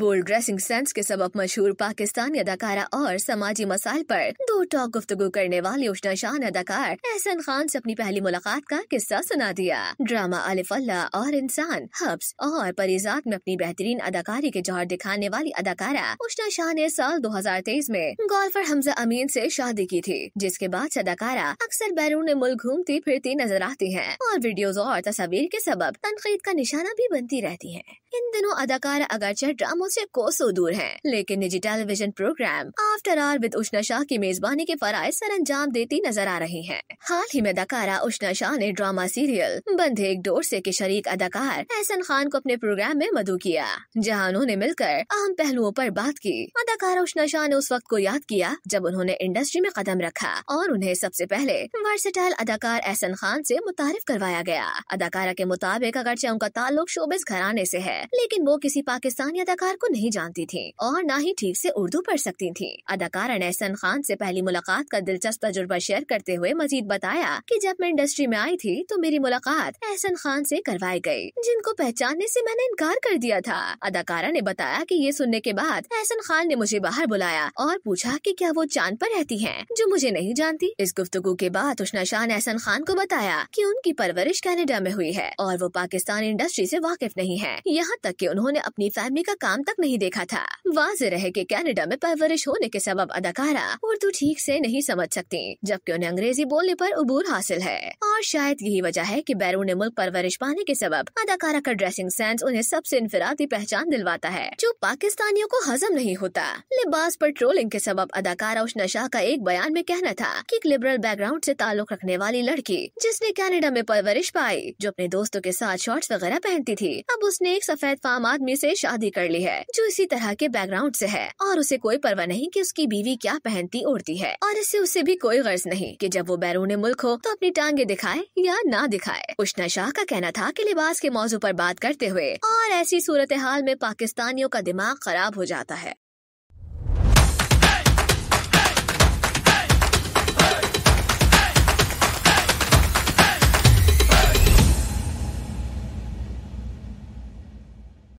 bold dressing sense के सबक मशहूर पाकिस्तानी अदाकारा और समाजी मसाइल पर दो टॉक गुफ्तगु करने वाले उष्णा शान अदाकार एहसन खान से अपनी पहली मुलाकात का किस्सा सुना दिया ड्रामा अलिफ अल्लाह और इंसान हब्स और परिजात में अपनी बेहतरीन अदाकारी के जौहर दिखाने वाली अदाकारा उष्णा शाह ने साल दो में गोल्फर हमजा अमीन ऐसी शादी की थी जिसके बाद अदाकारा अक्सर बैरून मुल्क घूमती फिरती नजर आती है और वीडियो और तस्वीर के सबक तनकीद का निशाना भी बनती रहती है इन दिनों अदाकारा अगरचे ड्रामो मुझसे कोसों दूर है लेकिन निजी television programme After Hours with Ushna Shah की मेजबानी के फराय सर अंजाम देती नजर आ रही है हाल ही में अदाकारा उष्णा शाह ने ड्रामा सीरियल बंधे एक डोर ऐसी के शरीक अदाकार एहसन खान को अपने प्रोग्राम में मधु किया जहाँ उन्होंने मिलकर अहम पहलुओं आरोप बात की अदाकारा उष्णा शाह ने उस वक्त को याद किया जब उन्होंने इंडस्ट्री में कदम रखा और उन्हें सबसे पहले वर्सेटाइल अदाकार एहसन खान से मुतारिफ करवाया गया अदाकारा के मुताबिक अगरचे उनका ताल्लुक शोबिस घराने से है लेकिन वो किसी पाकिस्तानी अदाकार अदाकार को नहीं जानती थी और न ही ठीक से उर्दू पढ़ सकती थी अदाकार अनहसन खान से पहली मुलाकात का दिलचस्प तजुर्बा शेयर करते हुए मजीद बताया कि जब मैं इंडस्ट्री में आई थी तो मेरी मुलाकात एहसन खान से करवाई गई जिनको पहचानने से मैंने इनकार कर दिया था अदाकारा ने बताया कि ये सुनने के बाद एहसन खान ने मुझे बाहर बुलाया और पूछा कि क्या वो चांद पर रहती हैं जो मुझे नहीं जानती इस गुफ्तगु के बाद उष्णा शाह ने एहसन खान को बताया कि उनकी परवरिश कनाडा में हुई है और वो पाकिस्तान इंडस्ट्री से वाकिफ नहीं है यहाँ तक कि उन्होंने अपनी फैमिली का काम नाम तक नहीं देखा था वाजिर है कि कनाडा में परवरिश होने के सबब अदाकारा उर्दू ठीक से नहीं समझ सकती जबकि उन्हें अंग्रेजी बोलने पर अबूर हासिल है और शायद यही वजह है कि बैरून मुल्क परवरिश पाने के सबब अदाकारा का ड्रेसिंग सेंस उन्हें सबसे इनफरादी पहचान दिलवाता है जो पाकिस्तानियों को हजम नहीं होता लिबास पर ट्रोलिंग के सबब अदाकारा उस नशा का एक बयान में कहना था कि एक लिबरल बैकग्राउंड से ताल्लुक रखने वाली लड़की जिसने कनाडा में परवरिश पाई जो अपने दोस्तों के साथ शॉर्ट्स वगैरह पहनती थी अब उसने एक सफेद फार्म आदमी ऐसी शादी कर ली है जो इसी तरह के बैकग्राउंड से है और उसे कोई परवाह नहीं कि उसकी बीवी क्या पहनती उड़ती है और इससे उसे भी कोई गर्ज नहीं कि जब वो बैरून मुल्क हो तो अपनी टांगे दिखाए या ना दिखाए उष्णा शाह का कहना था कि लिबास के मौजू पर बात करते हुए और ऐसी सूरत हाल में पाकिस्तानियों का दिमाग खराब हो जाता है